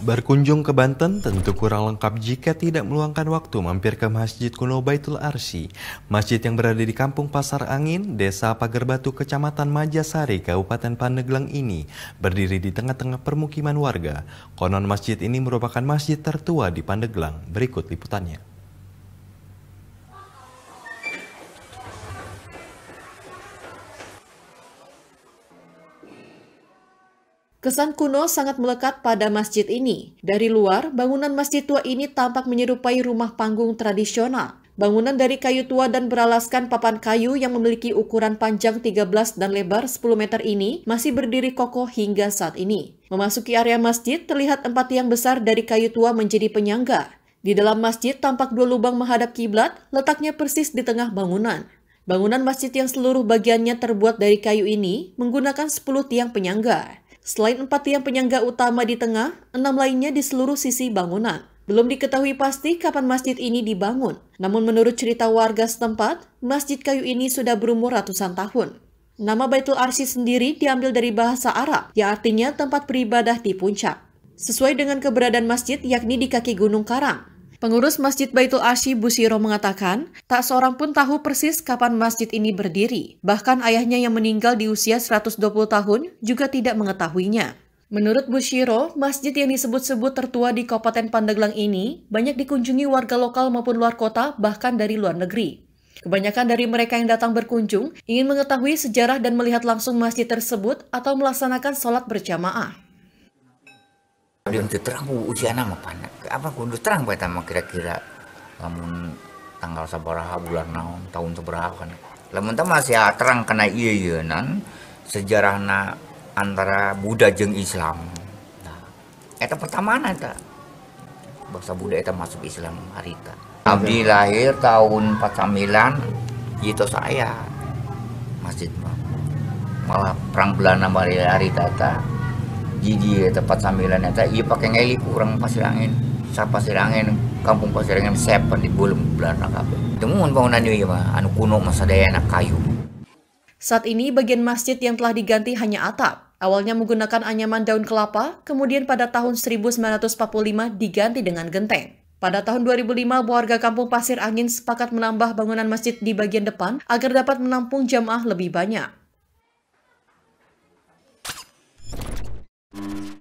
Berkunjung ke Banten tentu kurang lengkap jika tidak meluangkan waktu mampir ke Masjid Kuno Baitul Arsi, masjid yang berada di Kampung Pasar Angin, Desa Pagar Batu, Kecamatan Majasari, Kabupaten Pandeglang ini, berdiri di tengah-tengah permukiman warga. Konon masjid ini merupakan masjid tertua di Pandeglang. Berikut liputannya. Kesan kuno sangat melekat pada masjid ini. Dari luar, bangunan masjid tua ini tampak menyerupai rumah panggung tradisional. Bangunan dari kayu tua dan beralaskan papan kayu yang memiliki ukuran panjang 13 dan lebar 10 meter ini masih berdiri kokoh hingga saat ini. Memasuki area masjid, terlihat empat tiang besar dari kayu tua menjadi penyangga. Di dalam masjid tampak dua lubang menghadap kiblat, letaknya persis di tengah bangunan. Bangunan masjid yang seluruh bagiannya terbuat dari kayu ini menggunakan 10 tiang penyangga. Selain empat tiang penyangga utama di tengah, enam lainnya di seluruh sisi bangunan. Belum diketahui pasti kapan masjid ini dibangun, namun menurut cerita warga setempat, masjid kayu ini sudah berumur ratusan tahun. Nama Baitul arsi sendiri diambil dari bahasa Arab, yang artinya tempat beribadah di puncak. Sesuai dengan keberadaan masjid yakni di kaki Gunung Karang, Pengurus Masjid Baitul Ashi Busiro mengatakan, tak seorang pun tahu persis kapan masjid ini berdiri. Bahkan ayahnya yang meninggal di usia 120 tahun juga tidak mengetahuinya. Menurut Bushiro, masjid yang disebut-sebut tertua di Kabupaten Pandeglang ini banyak dikunjungi warga lokal maupun luar kota, bahkan dari luar negeri. Kebanyakan dari mereka yang datang berkunjung ingin mengetahui sejarah dan melihat langsung masjid tersebut atau melaksanakan sholat berjamaah untuk terang ujian nama panak. Apa kudu terang bae tama kira-kira lamun tanggal sabaraha bulan naon tahun seberapa kan. Lamun tama masih terang kena iya iya nan sejarahna antara Buddha jeng Islam. Nah, eta pertama nanti. bahasa Buddha eta masuk Islam harita. Abdi lahir tahun 49 itu saya masjid malah perang Belanda mari hari tata ya tempat sambilan ya iya pakai ngeli, kurang pasir angin sa pasir angin kampung pasir angin sepan di bulan belanda kabeh temuan bangunan ini mah anu kuno masa dayana kayu saat ini bagian masjid yang telah diganti hanya atap. Awalnya menggunakan anyaman daun kelapa, kemudian pada tahun 1945 diganti dengan genteng. Pada tahun 2005, warga kampung Pasir Angin sepakat menambah bangunan masjid di bagian depan agar dapat menampung jamaah lebih banyak. Thank you.